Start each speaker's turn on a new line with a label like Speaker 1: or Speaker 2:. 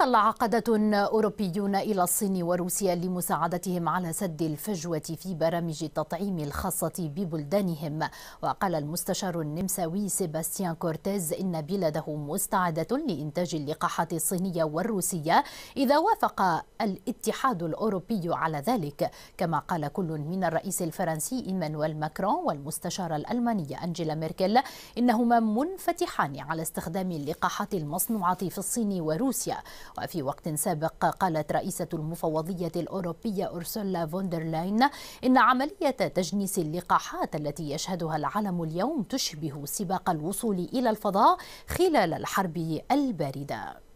Speaker 1: تطلع عقدة أوروبيون إلى الصين وروسيا لمساعدتهم على سد الفجوة في برامج التطعيم الخاصة ببلدانهم وقال المستشار النمساوي سيباستيان كورتيز إن بلاده مستعدة لإنتاج اللقاحات الصينية والروسية إذا وافق الاتحاد الأوروبي على ذلك كما قال كل من الرئيس الفرنسي إيمانويل ماكرون والمستشارة الألمانية أنجيلا ميركل إنهما منفتحان على استخدام اللقاحات المصنوعة في الصين وروسيا وفي وقت سابق قالت رئيسة المفوضية الأوروبية أرسولا فوندرلاين إن عملية تجنيس اللقاحات التي يشهدها العالم اليوم تشبه سباق الوصول إلى الفضاء خلال الحرب الباردة